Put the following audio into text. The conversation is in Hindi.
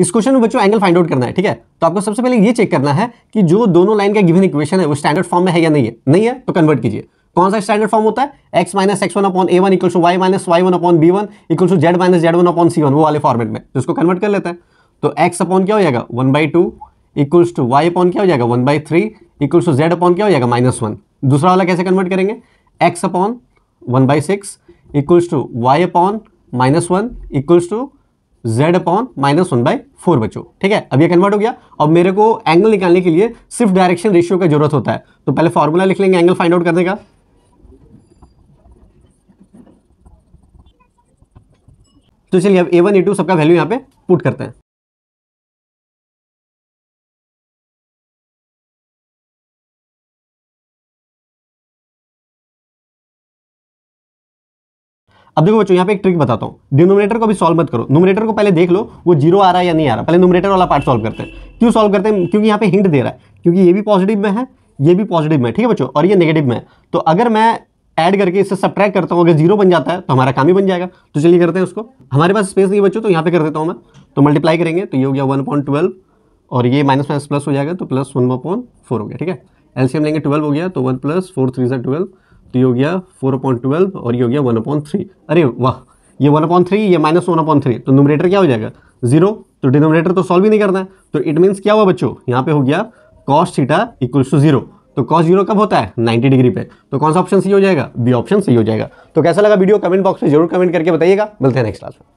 इस क्वेश्चन में बच्चों एंगल फाइंड आउट करना है ठीक है तो आपको सबसे पहले ये चेक करना है कि जो दोनों लाइन का गिवन इक्वेशन है वो स्टैंडर्ड फॉर्म में है या नहीं है नहीं है तो कन्वर्ट कीजिए कौन सा स्टैंडर्ड फॉर्म होता है X minus X one upon A one equal to Y minus Y one upon B one equal to Z minus Z one upon C one वो वाले फॉर्मेट में जिसको तो कन्वर्ट कर लेते हैं तो एक्स अपॉन क्या हो जाएगा one by two equals to Y upon क्या हो जाएगा one by three equals to Z upon क्या हो जाएगा माइनस वन दूसरा वाला कैसे कन्वर्ट करेंगे X upon one by six equals to Y upon minus one equals to Z upon minus one by four बचो ठीक है अब ये कन्वर्ट हो गया अब मेरे को एंगल निकालने के लिए सिर्फ डायरेक्शन रेशियो का जरूरत होता है तो पहले फॉर्मूला लिख लेंगे एंगल फाइंड आउट करने का तो चलिए अब ए वन ए टू सबका वैल्यू यहाँ पे पुट करते हैं अब देखो बच्चों यहाँ पे एक ट्रिक बताता हूँ डिनोमिनेटर को भी सॉल्व मत करो नोमिनेटर को पहले देख लो वो जीरो आ रहा है या नहीं आ रहा पहले नोमिनेटर वाला पार्ट सॉल्व करते हैं क्यों सॉल्व करते हैं क्योंकि यहाँ पे हिंट दे रहा है क्योंकि ये भी पॉजिटिव में है ये भी पॉजिटिव में ठीक है बच्चों और ये नेगेटिव में है तो अगर मैं ऐड करके इससे सब करता हूँ अगर जीरो बन जाता है तो हमारा काम ही बन जाएगा तो चलिए करते हैं उसको हमारे पास स्पेस नहीं बच्चों तो यहाँ पे कर देता हूँ मैं तो मल्टीप्लाई करेंगे तो ये हो गया वन पॉइंट ट्वेल्व और ये माइनस माइनस प्लस हो जाएगा तो प्लस वन पॉइंट फोर हो गया ठीक है एलसीएम लेंगे ट्वेल्व हो गया तो one plus four three sir twelve तो ये हो गया फोर अपॉइंट ट्वेल्व और ये हो गया वन अपॉइंट थ्री अरे वाह ये वन अपॉइंट थ्री ये माइनस वन अपॉइंट थ्री तो नोमिनेटर क्या हो जाएगा जीरो तो डिनोमिनेटर तो सॉल्व ही नहीं करना है तो इट मीन्स क्या हुआ बच्चों यहाँ पे हो गया cos theta equals to zero तो कॉस जीरो कब होता है नाइन्टी डिग्री पे तो कौन सा ऑप्शन सही हो जाएगा बी ऑप्शन सही हो जाएगा तो कैसा लगा वीडियो कमेंट बॉक्स में जरूर कमेंट करके बताइएगा मिलते हैं नेक्स्ट क्लास में